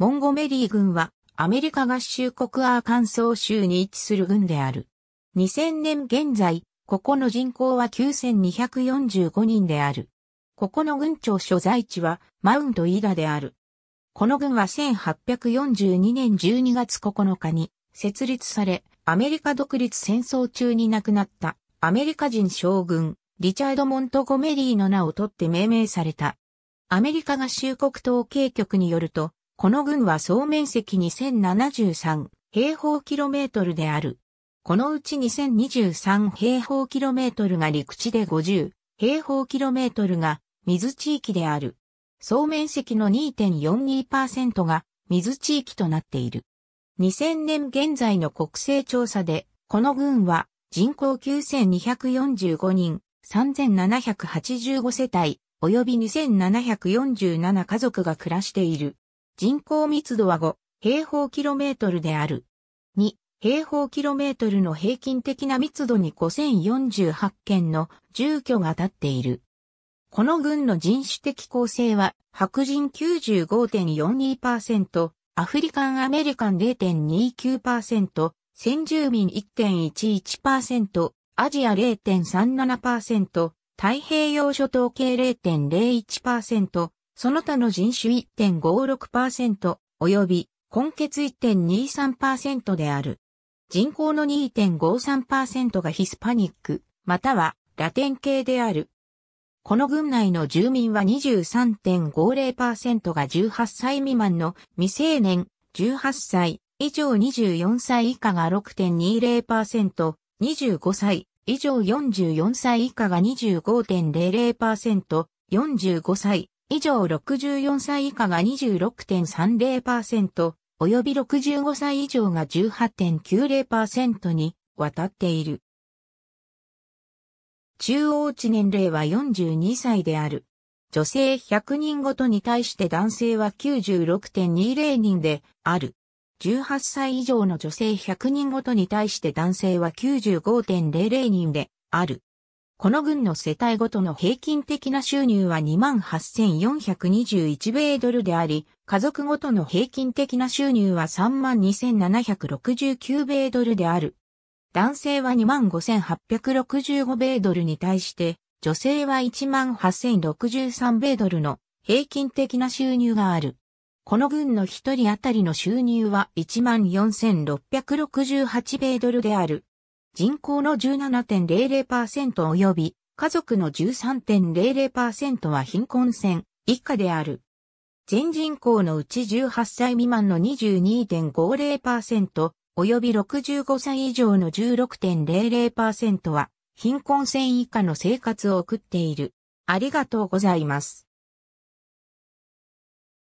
モンゴメリー軍はアメリカ合衆国アーカンソー州に位置する軍である。2000年現在、ここの人口は9245人である。ここの軍庁所在地はマウントイーダである。この軍は1842年12月9日に設立され、アメリカ独立戦争中に亡くなったアメリカ人将軍リチャード・モントゴメリーの名を取って命名された。アメリカ合衆国統計局によると、この軍は総面積2073平方キロメートルである。このうち2023平方キロメートルが陸地で50平方キロメートルが水地域である。総面積の2.42%が水地域となっている。2000年現在の国勢調査で、この軍は人口9245人、3785世帯、及び2747家族が暮らしている。人口密度は5平方キロメートルである。2平方キロメートルの平均的な密度に5048件の住居が建っている。この軍の人種的構成は白人95.42%、アフリカンアメリカン0.29%、先住民1.11%、アジア0.37%、太平洋諸島系0.01%、その他の人種1.56%及び根血1.23%である。人口の2.53%がヒスパニック、またはラテン系である。この群内の住民は23.50%が18歳未満の未成年、18歳以上24歳以下が6.20%、25歳以上44歳以下が25.00%、45歳以上64歳以下が26.30%、及び65歳以上が18.90%に渡っている。中央値年齢は42歳である。女性100人ごとに対して男性は96.20人である。18歳以上の女性100人ごとに対して男性は95.00人である。この軍の世帯ごとの平均的な収入は28,421米ドルであり、家族ごとの平均的な収入は32,769米ドルである。男性は25,865米ドルに対して、女性は18,063米ドルの平均的な収入がある。この軍の一人当たりの収入は14,668米ドルである。人口の17.00%及び家族の13.00%は貧困線以下である。全人口のうち18歳未満の22.50%及び65歳以上の16.00%は貧困線以下の生活を送っている。ありがとうございます。